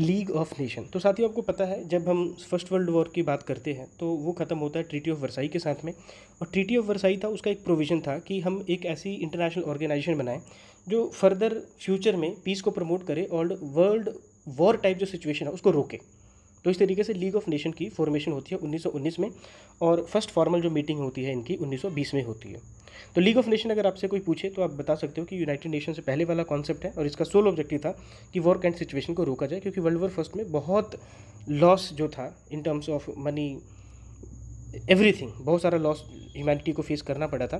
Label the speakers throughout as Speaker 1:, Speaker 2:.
Speaker 1: League of nation तो साथियों आपको पता है जब हम फर्स्ट वर्ल्ड वॉर की बात करते हैं तो वो ख़त्म होता है ट्रीटी ऑफ वर्साई के साथ में और ट्रीटी ऑफ वर्साई था उसका एक प्रोविज़न था कि हम एक ऐसी इंटरनेशनल ऑर्गेनाइजेशन बनाएं जो फर्दर फ्यूचर में पीस को प्रमोट करे और वर्ल्ड वॉर टाइप जो सिचुएशन है उसको रोके तो इस तरीके से लीग ऑफ नेशन की फॉर्मेशन होती है 1919 में और फर्स्ट फॉर्मल जो मीटिंग होती है इनकी 1920 में होती है तो लीग ऑफ नेशन अगर आपसे कोई पूछे तो आप बता सकते हो कि यूनाइटेड नेशन से पहले वाला कॉन्सेप्ट है और इसका सोल ऑब्जेक्टिव था कि वॉर कैंड सिचुएशन को रोका जाए क्योंकि वर्ल्ड वॉर फर्स्ट में बहुत लॉस जो था in terms of money everything बहुत सारा लॉस ह्यूमैनिटी को फेस करना पड़ा था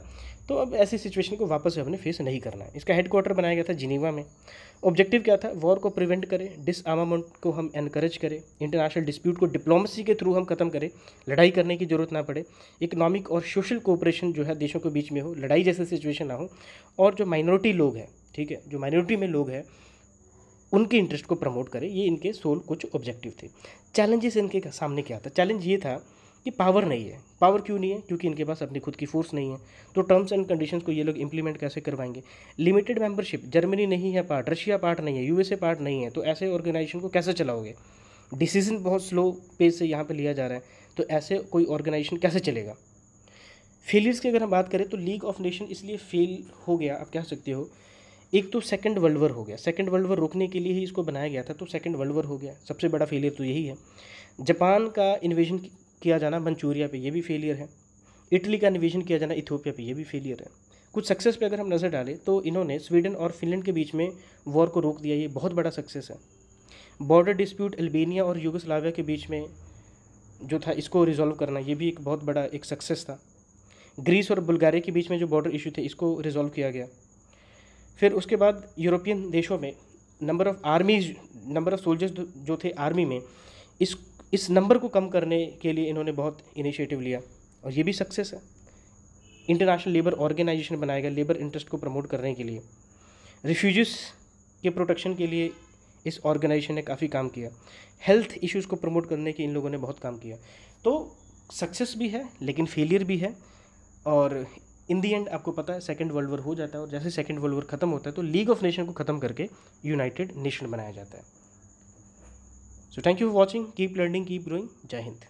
Speaker 1: तो अब ऐसी सिचुएशन को वापस हमने फेस नहीं करना है इसका हेडक्वार्टर बनाया गया था जिनीवा में ऑब्जेक्टिव क्या था वॉर को प्रिवेंट करें डिसआमामेंट को हम एनकरेज करें इंटरनेशनल डिस्प्यूट को डिप्लोमेसी के थ्रू हम खत्म करें लड़ाई करने की जरूरत ना पड़े इकोनॉमिक और सोशल कोऑपरेशन जो है देशों के बीच में हो लड़ाई जैसे सिचुएशन ना हो और जो माइनॉरिटी लोग हैं ठीक है जो माइनॉरिटी में लोग हैं उनके इंटरेस्ट को प्रमोट करें ये इनके सोल कुछ ऑब्जेक्टिव थे चैलेंजेस इनके सामने क्या था चैलेंज ये था कि पावर नहीं है पावर क्यों नहीं है क्योंकि इनके पास अपनी खुद की फोर्स नहीं है तो टर्म्स एंड कंडीशंस को ये लोग इंप्लीमेंट कैसे करवाएंगे लिमिटेड मेंबरशिप जर्मनी नहीं है पार्ट रशिया पार्ट नहीं है यूएसए पार्ट नहीं है तो ऐसे ऑर्गेनाइजेशन को कैसे चलाओगे डिसीजन बहुत स्लो पेस से यहाँ पर लिया जा रहा है तो ऐसे कोई ऑर्गेनाइजेशन कैसे चलेगा फेलियर्स की अगर हम बात करें तो लीग ऑफ नेशन इसलिए फेल हो गया आप कह सकते हो एक तो सेकेंड वर्ल्ड वॉर हो गया सेकेंड वर्ल्ड वॉर रोकने के लिए ही इसको बनाया गया था तो सेकेंड वर्ल्ड वॉर हो गया सबसे बड़ा फेलियर तो यही है जापान का इन्वेजन किया जाना मंचूरिया पे ये भी फेलियर है इटली का निवेशन किया जाना इथोपिया पे ये भी फेलियर है कुछ सक्सेस पे अगर हम नज़र डालें तो इन्होंने स्वीडन और फिनलैंड के बीच में वॉर को रोक दिया ये बहुत बड़ा सक्सेस है बॉर्डर डिस्प्यूट अल्बेनिया और यूगोस्लाविया के बीच में जो था इसको रिजॉल्व करना ये भी एक बहुत बड़ा एक सक्सेस था ग्रीस और बुल्गारिया के बीच में जो बॉर्डर इशू थे इसको रिजॉल्व किया गया फिर उसके बाद यूरोपियन देशों में number of armies number of soldiers जो थे आर्मी में इस इस नंबर को कम करने के लिए इन्होंने बहुत इनिशिएटिव लिया और ये भी सक्सेस है इंटरनेशनल लेबर ऑर्गेनाइजेशन बनाया गया लेबर इंटरेस्ट को प्रमोट करने के लिए रिफ्यूजिस के प्रोटेक्शन के लिए इस ऑर्गेनाइजेशन ने काफ़ी काम किया हेल्थ इश्यूज़ को प्रमोट करने के इन लोगों ने बहुत काम किया तो सक्सेस भी है लेकिन फेलियर भी है और इन दी एंड आपको पता है सेकेंड वर्ल्ड वॉर हो जाता है और जैसे सेकेंड वर्ल्ड वॉर ख़त्म होता है तो लीग ऑफ नेशन को ख़त्म करके यूनाइटेड नेशन बनाया जाता है So thank you for watching. Keep learning, keep growing. Jai Hind.